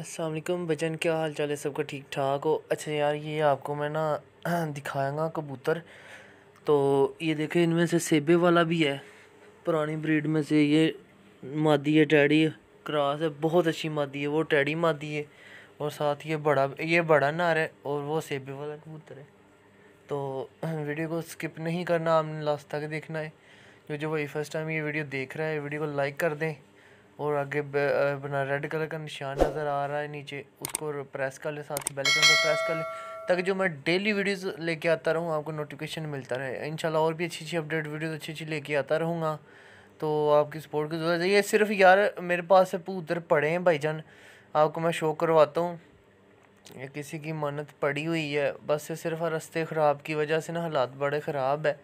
असलम बचन क्या हाल चाल है सबका ठीक ठाक हो अच्छा यार ये आपको मैं ना दिखाएंगा कबूतर तो ये देखें इनमें से सेबे वाला भी है पुरानी ब्रीड में से ये मादी है टैडी क्रॉस है बहुत अच्छी मादी है वो टैडी मादी है और साथ ये बड़ा ये बड़ा नार है और वो सेबे वाला कबूतर है तो वीडियो को स्किप नहीं करना आपने लास्ट तक देखना है जो जो वही फर्स्ट टाइम ये वीडियो देख रहा है वीडियो को लाइक कर दें और आगे अपना रेड कलर का निशान नज़र आ रहा है नीचे उसको प्रेस कर ले साथ ही बेलकन को प्रेस कर ले ताकि जो मैं डेली वीडियोस लेके आता रहूँ आपको नोटिफिकेशन मिलता रहे इंशाल्लाह और भी अच्छी अच्छी अपडेट वीडियोस अच्छी अच्छी लेके आता रहूँगा तो आपकी सपोर्ट की ज़रूरत है ये सिर्फ यार मेरे पास से उधर पड़े हैं भाईजान आपको मैं शो करवाता हूँ या किसी की मन्नत पड़ी हुई है बस ये सिर्फ रास्ते ख़राब की वजह से ना हालात बड़े ख़राब है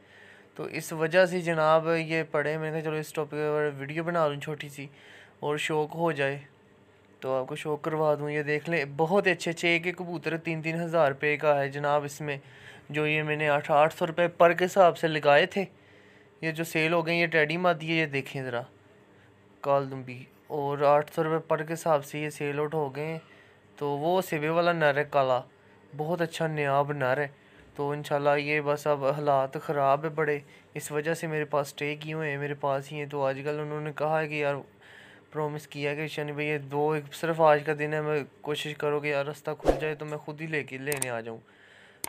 तो इस वजह से जनाब ये पढ़े मैंने कहा चलो इस टॉपिक पर वीडियो बना लूँ छोटी सी और शौक हो जाए तो आपको शौक करवा दूँ ये देख लें बहुत अच्छे अच्छे एक एक कबूतर तीन तीन हज़ार रुपये का है जनाब इसमें जो ये मैंने आठ आठ सौ रुपये पर के हिसाब से लगाए थे ये जो सेल हो गए ये टैडी माती है ये देखें ज़रा काल दुम्बी और आठ सौ रुपये पर के हिसाब से ये सेल आउट हो गए तो वो सिवे वाला नर है काला बहुत अच्छा नयाब नर है तो इनशाला ये बस अब हालात ख़राब है बड़े इस वजह से मेरे पास स्टे किए हुए हैं मेरे पास ही हैं तो आजकल उन्होंने कहा है कि यार प्रॉमिस किया कि शनि भैया दो एक सिर्फ आज का दिन है मैं कोशिश करो कि यार रास्ता खुल जाए तो मैं खुद ही लेके लेने आ जाऊँ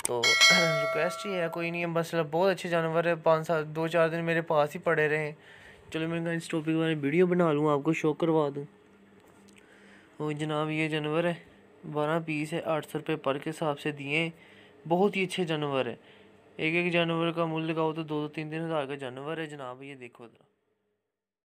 तो रिक्वेस्ट ही है कोई नहीं है बस मतलब बहुत अच्छे जानवर है पाँच सात दो चार दिन मेरे पास ही पड़े रहे चलो मैं इस टॉपिक वाली वीडियो बना लूँ आपको शो करवा दूँ और जनाब ये जानवर है बारह पीस है आठ सौ रुपये पर के हिसाब से दिए बहुत ही अच्छे जानवर है एक एक जानवर का मूल्य लगाओ तो दो दो तीन तीन हज़ार का जानवर है जनाब ये देखो ज़रा